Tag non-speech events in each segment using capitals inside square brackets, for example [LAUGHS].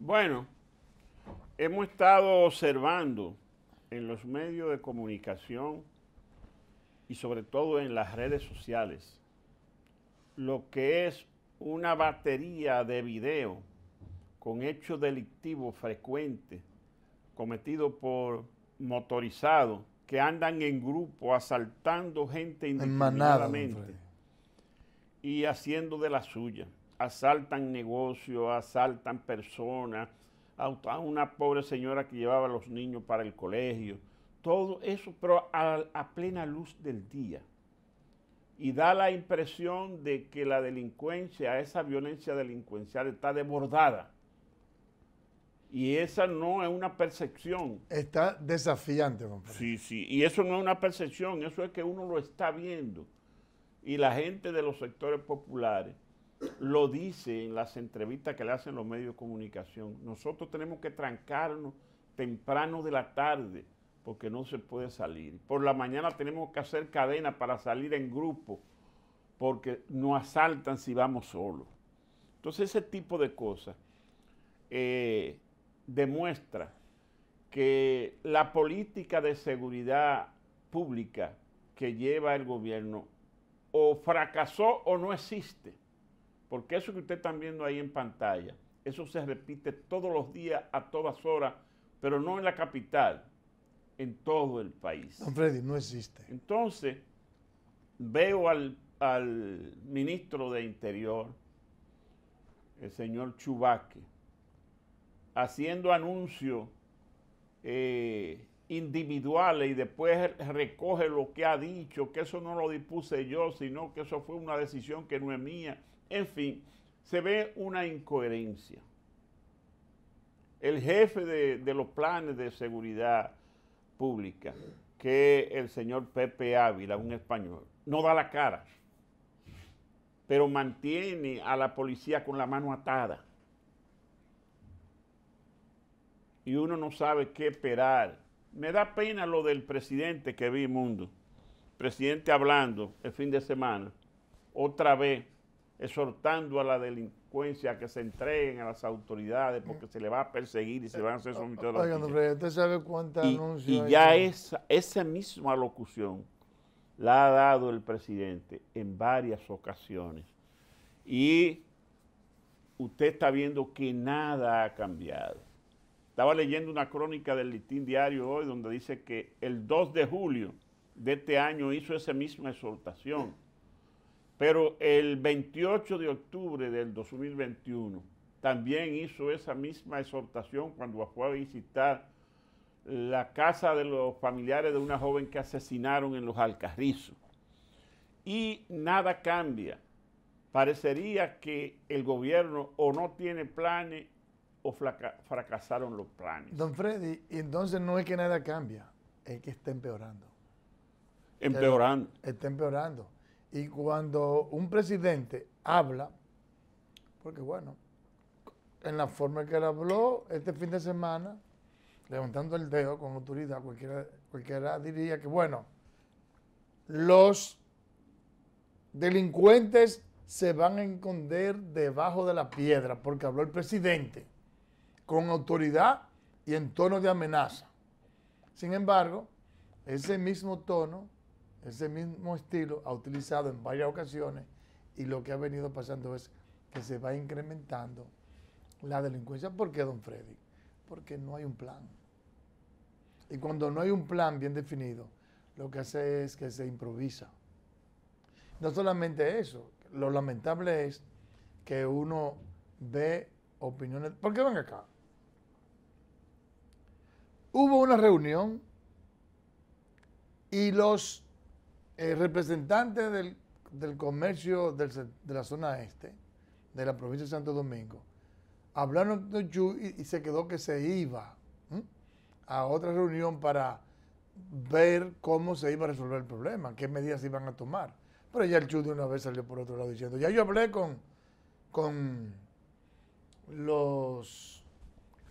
Bueno, hemos estado observando en los medios de comunicación y sobre todo en las redes sociales lo que es una batería de video con hechos delictivos frecuentes cometidos por motorizados que andan en grupo asaltando gente indiscriminadamente y haciendo de la suya asaltan negocios, asaltan personas, a una pobre señora que llevaba a los niños para el colegio, todo eso, pero a, plena luz del día. Y da la impresión de que la delincuencia, esa violencia delincuencial está desbordada. Y esa no es una percepción. Está desafiante, compadre. Sí, sí. Y eso no es una percepción, eso es que uno lo está viendo. Y la gente de los sectores populares lo dice en las entrevistas que le hacen los medios de comunicación. Nosotros tenemos que trancarnos temprano de la tarde porque no se puede salir. Por la mañana tenemos que hacer cadena para salir en grupo porque nos asaltan si vamos solos. Entonces ese tipo de cosas eh, demuestra que la política de seguridad pública que lleva el gobierno o fracasó o no existe. Porque eso que usted está viendo ahí en pantalla, eso se repite todos los días, a todas horas, pero no en la capital, en todo el país. Don Freddy, no existe. Entonces, veo al, ministro de Interior, el señor Chubaque, haciendo anuncios eh, individuales y después recoge lo que ha dicho, que eso no lo dispuse yo, sino que eso fue una decisión que no es mía, en fin, se ve una incoherencia. El jefe de, los planes de seguridad pública, que el señor Pepe Ávila, un español, no da la cara, pero mantiene a la policía con la mano atada. Y uno no sabe qué esperar. Me da pena lo del presidente que vi, Mundo. Presidente hablando el fin de semana, otra vez exhortando a la delincuencia a que se entreguen a las autoridades porque se le va a perseguir y se van a hacer sometidos a la Oigan, usted sabe cuánta y, Y ya esa, esa misma locución la ha dado el presidente en varias ocasiones. Y usted está viendo que nada ha cambiado. Estaba leyendo una crónica del Litín Diario hoy donde dice que el 2 de julio de este año hizo esa misma exhortación pero el 28 de octubre del 2021 también hizo esa misma exhortación cuando fue a visitar la casa de los familiares de una joven que asesinaron en los Alcarrizos. Y nada cambia. Parecería que el gobierno o no tiene planes o fracasaron los planes. Don Freddy, entonces no es que nada cambia, es que está empeorando. Empeorando. Está empeorando. Y cuando un presidente habla, porque bueno, en la forma en que él habló este fin de semana, levantando el dedo con autoridad, cualquiera, cualquiera diría que bueno, los delincuentes se van a esconder debajo de la piedra, porque habló el presidente con autoridad y en tono de amenaza. Sin embargo, ese mismo tono ese mismo estilo ha utilizado en varias ocasiones y lo que ha venido pasando es que se va incrementando la delincuencia. ¿Por qué, don Freddy? Porque no hay un plan. Y cuando no hay un plan bien definido, lo que hace es que se improvisa. No solamente eso, lo lamentable es que uno ve opiniones. ¿Por qué van acá? Hubo una reunión y los el eh, representante del, comercio de la zona este, de la provincia de Santo Domingo, hablaron de Chu y, se quedó que se iba a otra reunión para ver cómo se iba a resolver el problema, qué medidas iban a tomar. Pero ya el Chu de una vez salió por otro lado diciendo, ya yo hablé con, con los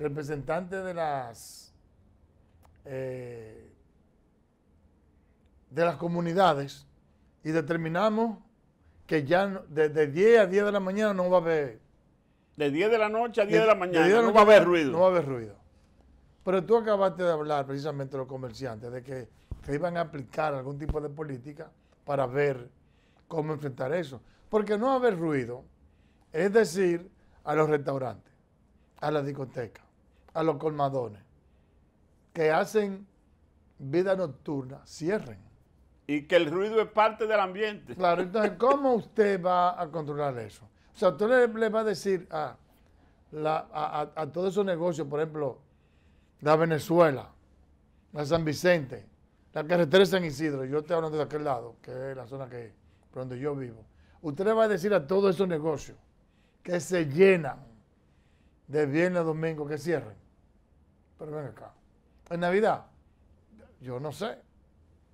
representantes de las eh, de las comunidades y determinamos que ya de, 10 a 10 de la mañana no va a haber... De 10 de la noche a 10 de, la mañana no va a haber ruido. No va a haber ruido. Pero tú acabaste de hablar precisamente los comerciantes, de que, que iban a aplicar algún tipo de política para ver cómo enfrentar eso. Porque no va a haber ruido, es decir, a los restaurantes, a las discotecas, a los colmadones, que hacen vida nocturna, cierren y que el ruido es parte del ambiente. Claro, entonces, ¿cómo usted va a controlar eso? O sea, usted le, va a decir a, todos esos negocios, por ejemplo, la Venezuela, la San Vicente, la carretera San Isidro, yo estoy hablando de aquel lado, que es la zona que, por donde yo vivo. Usted le va a decir a todos esos negocios que se llenan de viernes a domingo, que cierren. Pero ven acá. En Navidad, yo no sé.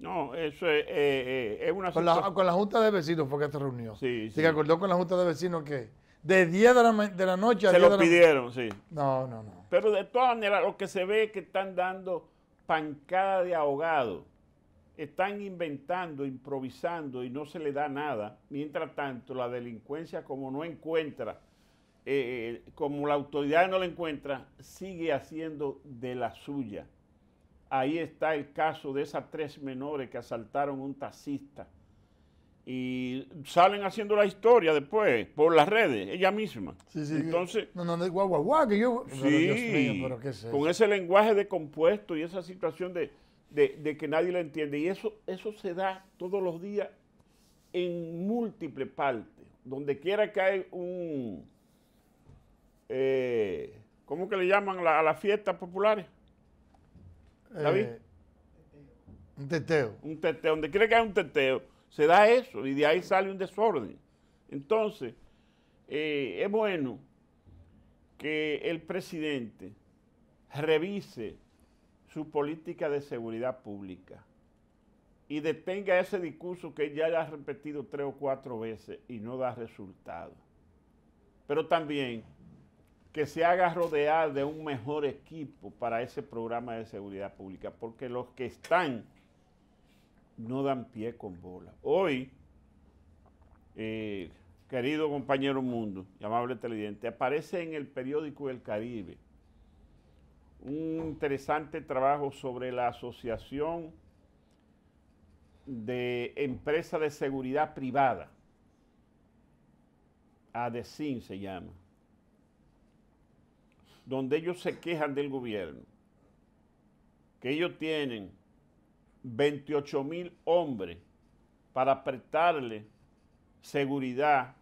No, eso es, una con la, con la, Junta de Vecinos fue que se reunió. Sí, sí. Se acordó con la Junta de Vecinos que de 10 de la, de la noche a Se lo pidieron, sí. No, no, no. Pero de todas maneras, lo que se ve es que están dando pancada de ahogado. Están inventando, improvisando y no se le da nada. Mientras tanto, la delincuencia, como no encuentra, eh, eh, como la autoridad no la encuentra, sigue haciendo de la suya. Ahí está el caso de esas tres menores que asaltaron un taxista y salen haciendo la historia después por las redes, ella misma. Entonces, no, no, no, guau, que yo... Sí, con ese lenguaje de compuesto y esa situación de, que nadie la entiende. Y eso, eso se da todos los días en múltiples partes. Donde quiera que hay un... Eh, ¿Cómo que le llaman a las fiestas populares? un teteo. Un teteo. Donde cree que hay un teteo, se da eso y de ahí sale un desorden. Entonces, eh, es bueno que el presidente revise su política de seguridad pública y detenga ese discurso que ya ha repetido tres o cuatro veces y no da resultado. Pero también que se haga rodear de un mejor equipo para ese programa de seguridad pública, porque los que están no dan pie con bola. Hoy, eh, querido compañero Mundo, amable televidente, aparece en el periódico El Caribe un interesante trabajo sobre la Asociación de Empresas de Seguridad Privada, ADESIN se llama donde ellos se quejan del gobierno, que ellos tienen 28 mil hombres para prestarle seguridad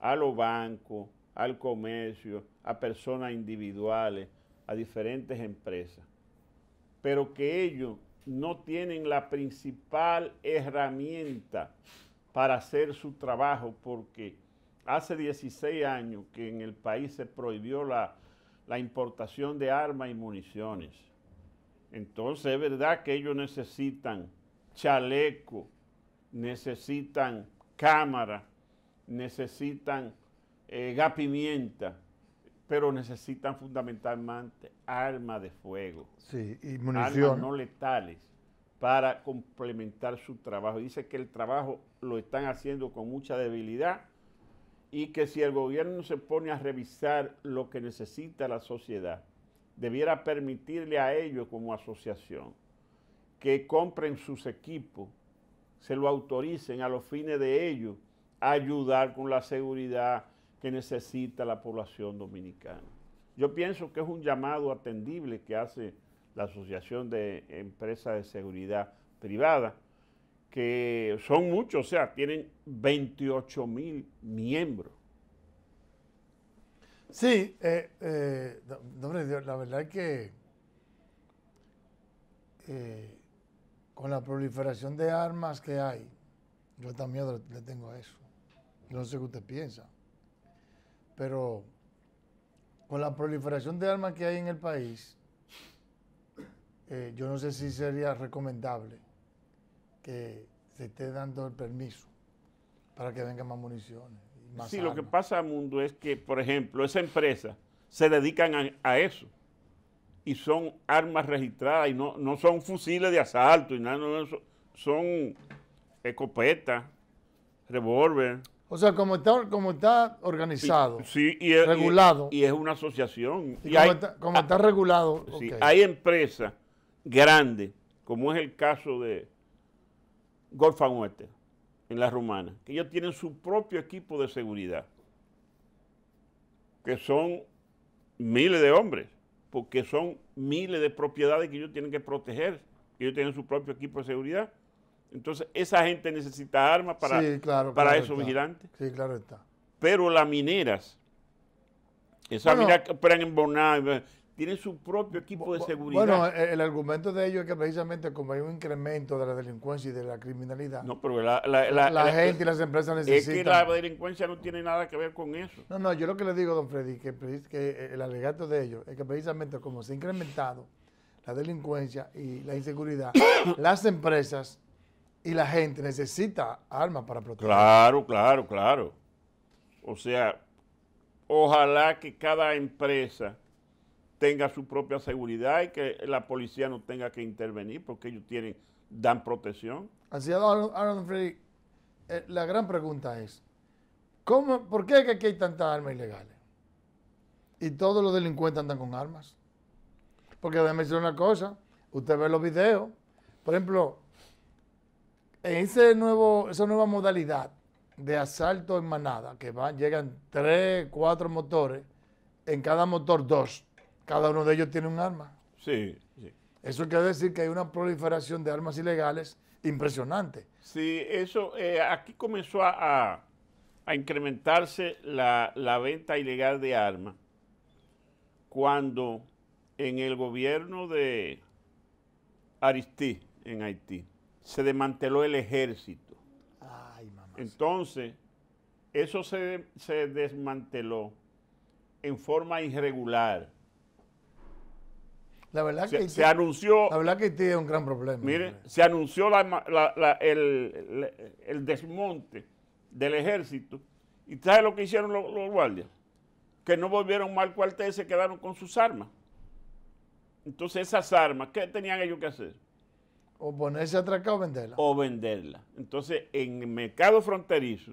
a los bancos, al comercio, a personas individuales, a diferentes empresas, pero que ellos no tienen la principal herramienta para hacer su trabajo porque hace 16 años que en el país se prohibió la la importación de armas y municiones. Entonces es verdad que ellos necesitan chaleco, necesitan cámara, necesitan eh, gas pimienta, pero necesitan fundamentalmente armas de fuego. Sí, y municiones. Armas no letales para complementar su trabajo. Dice que el trabajo lo están haciendo con mucha debilidad y que si el gobierno se pone a revisar lo que necesita la sociedad, debiera permitirle a ellos como asociación que compren sus equipos, se lo autoricen a los fines de ellos a ayudar con la seguridad que necesita la población dominicana. Yo pienso que es un llamado atendible que hace la Asociación de Empresas de Seguridad Privada que son muchos, o sea, tienen 28 mil miembros. Sí, eh, eh, la verdad es que eh, con la proliferación de armas que hay, yo también le tengo a eso. no sé qué usted piensa, pero con la proliferación de armas que hay en el país, yo no sé si sería recomendable que se esté dando el permiso para que vengan más municiones. Y sí, lo que pasa, Mundo, es que, por ejemplo, esa empresa se dedican a, eso y son armas registradas y no, son fusiles de asalto y nada, son, escopetas, revólver. O sea, como está, como está organizado, regulado. Y, es una asociación. Y, como, está, está, regulado. Hay empresas grandes, como es el caso de, Golfa Muerte, en la rumana, que ellos tienen su propio equipo de seguridad, que son miles de hombres, porque son miles de propiedades que ellos tienen que proteger, ellos tienen su propio equipo de seguridad. Entonces, esa gente necesita armas para, para esos vigilantes. Sí, claro está. Pero las mineras, esas mineras que operan en Bonao, tienen su propio equipo de seguridad. Bueno, el argumento de ellos es que precisamente como hay un incremento de la delincuencia y de la criminalidad, no, pero la, gente y las empresas necesitan... Es que la delincuencia no tiene nada que ver con eso. No, no, yo lo que le digo, don Freddy, que, eh, el alegato de ellos es que precisamente como se ha incrementado la delincuencia y la inseguridad, [COUGHS] las empresas y la gente necesita armas para protegerse. Claro, claro, claro. O sea, ojalá que cada empresa tenga su propia seguridad y que la policía no tenga que intervenir porque ellos tienen, dan protección. Así Aaron Freddy, eh, la gran pregunta es, ¿cómo, ¿por qué aquí hay tantas armas ilegales? Y todos los delincuentes andan con armas. Porque además decir una cosa, usted ve los videos, por ejemplo, en ese nuevo, esa nueva modalidad de asalto en manada, que van, llegan tres, cuatro motores, en cada motor dos, cada uno de ellos tiene un arma. Sí, sí. Eso quiere decir que hay una proliferación de armas ilegales impresionante. Sí, eso, eh, aquí comenzó a, incrementarse la, venta ilegal de armas cuando en el gobierno de Aristí, en Haití, se desmanteló el ejército. Ay, mamá. Entonces, eso se, se desmanteló en forma irregular la verdad que se, anunció. La verdad que tiene un gran problema. Mire, se anunció el, desmonte del ejército. ¿Y ¿sabes lo que hicieron los, guardias? Que no volvieron mal cuartel, se quedaron con sus armas. Entonces, esas armas, ¿qué tenían ellos que hacer? O ponerse atracado o venderlas. O venderlas. Entonces, en el mercado fronterizo,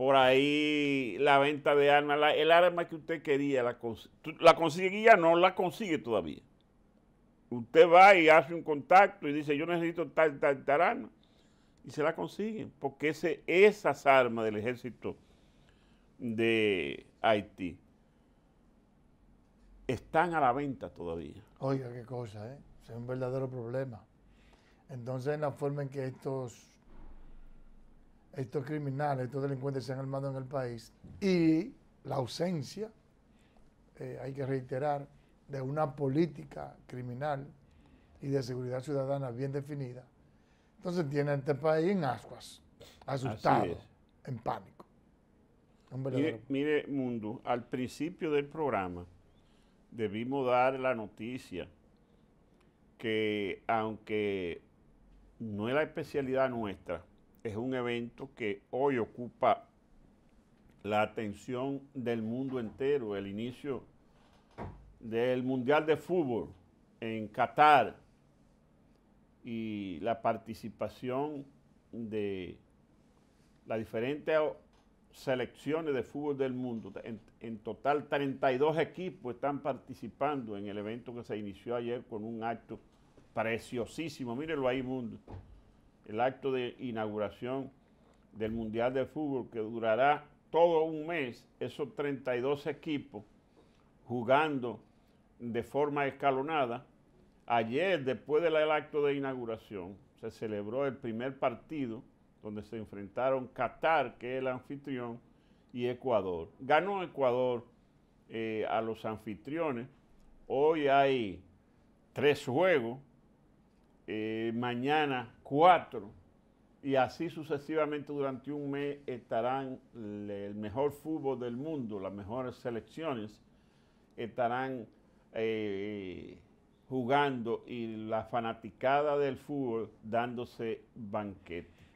por ahí la venta de armas, el arma que usted quería, la, la conseguía, no la consigue todavía. Usted va y hace un contacto y dice, yo necesito tal, tal, tal arma. Y se la consiguen, porque esas armas del ejército de Haití están a la venta todavía. Oiga, qué cosa, ¿eh? Es un verdadero problema. Entonces, en la forma en que estos estos criminales, estos delincuentes se han armado en el país y la ausencia, eh, hay que reiterar, de una política criminal y de seguridad ciudadana bien definida, entonces tiene a este país en ascuas, asustado, en pánico. Mire, mire, Mundo, al principio del programa debimos dar la noticia que aunque no es la especialidad nuestra, es un evento que hoy ocupa la atención del mundo entero, el inicio del Mundial de Fútbol en Qatar y la participación de las diferentes selecciones de fútbol del mundo. En, total 32 equipos están participando en el evento que se inició ayer con un acto preciosísimo. Mírenlo ahí, mundo el acto de inauguración del Mundial de Fútbol que durará todo un mes, esos 32 equipos jugando de forma escalonada. Ayer, después del acto de inauguración, se celebró el primer partido donde se enfrentaron Qatar, que es el anfitrión, y Ecuador. Ganó Ecuador eh, a los anfitriones. Hoy hay tres juegos eh, mañana cuatro, y así sucesivamente durante un mes estarán el mejor fútbol del mundo, las mejores selecciones estarán eh, jugando y la fanaticada del fútbol dándose banquete.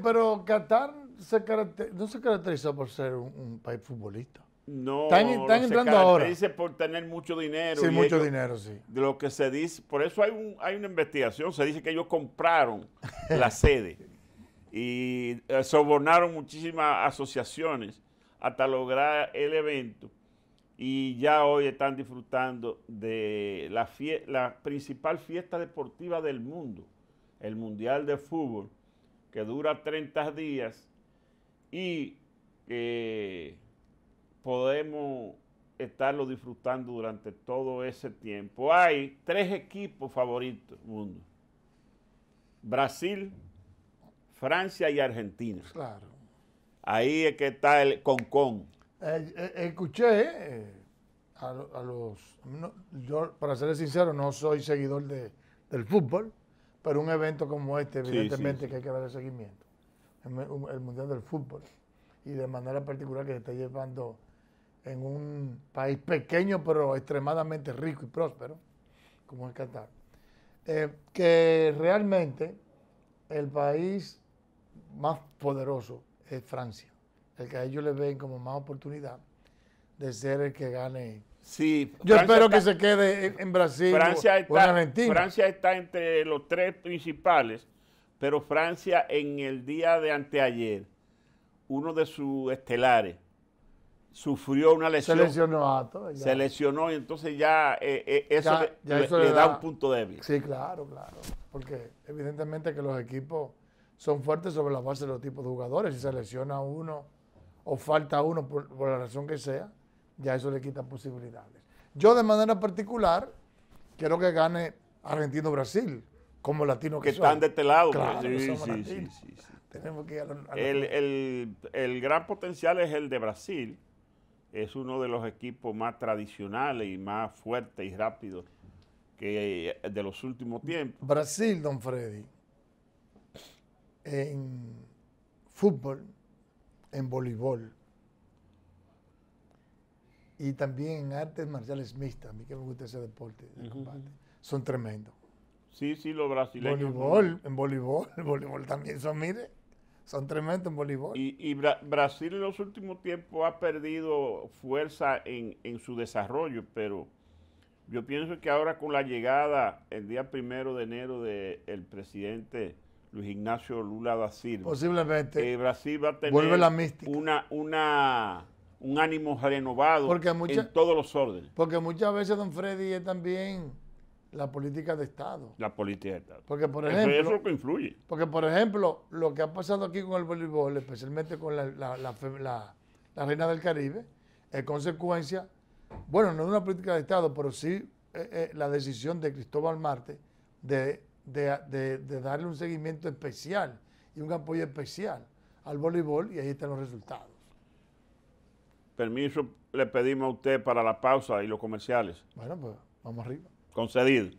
pero Qatar se no se caracteriza por ser un país futbolista no están, entrando ahora. dice por tener mucho dinero. Sí, mucho dinero, sí. De lo que se dice, por eso hay, un, hay una investigación, se dice que ellos compraron [LAUGHS] la sede y eh, sobornaron muchísimas asociaciones hasta lograr el evento y ya hoy están disfrutando de la, la principal fiesta deportiva del mundo, el Mundial de Fútbol, que dura 30 días y... que podemos estarlo disfrutando durante todo ese tiempo. Hay tres equipos favoritos del mundo. Brasil, Francia y Argentina. Claro. Ahí es que está el concón. Eh, eh, escuché eh, a, los... yo, para ser sincero, no soy seguidor de, del fútbol, pero un evento como este, evidentemente, que hay que darle seguimiento. el Mundial del Fútbol. Y de manera particular que se está llevando en un país pequeño pero extremadamente rico y próspero, como es Qatar, eh, que realmente el país más poderoso es Francia, el que a ellos les ven como más oportunidad de ser el que gane. Sí, yo espero que se quede en, Brasil Francia Francia está entre los tres principales, pero Francia en el día de anteayer, uno de sus estelares, sufrió una lesión. Se lesionó ah, Se lesionó y entonces ya eh, eh, eso, le, da, un punto débil. Sí, claro, claro. Porque evidentemente que los equipos son fuertes sobre la base de los tipos de jugadores. Si se lesiona uno o falta uno por, la razón que sea, ya eso le quita posibilidades. Yo de manera particular quiero que gane Argentino-Brasil, como latino que, que están de este lado. Pues. Tenemos que el, el, el gran potencial es el de Brasil es uno de los equipos más tradicionales y más fuertes y rápidos que eh, de los últimos tiempos. Brasil, don Freddy, en fútbol, en voleibol y también en artes marciales mixtas, a mí que me gusta ese deporte de combate, son tremendos. Sí, sí, los brasileños. Voleibol, en voleibol, en [LAUGHS] voleibol también son, mire son tremendos en voleibol. Y, Brasil en los últimos tiempos ha perdido fuerza en, su desarrollo, pero yo pienso que ahora con la llegada el día primero de enero del presidente Luis Ignacio Lula da Silva, posiblemente eh, Brasil va a tener una una un ánimo renovado en todos los órdenes. Porque muchas veces, don Freddy, es también la política de Estado. La política de Estado. Porque, por eso es lo que influye. Porque, por ejemplo, lo que ha pasado aquí con el voleibol, especialmente con la, la, Reina del Caribe, es consecuencia, bueno, no es una política de Estado, pero sí eh, eh, la decisión de Cristóbal Marte de darle un seguimiento especial y un apoyo especial al voleibol, y ahí están los resultados. Permiso le pedimos a usted para la pausa y los comerciales. Bueno, pues vamos arriba. Concedido.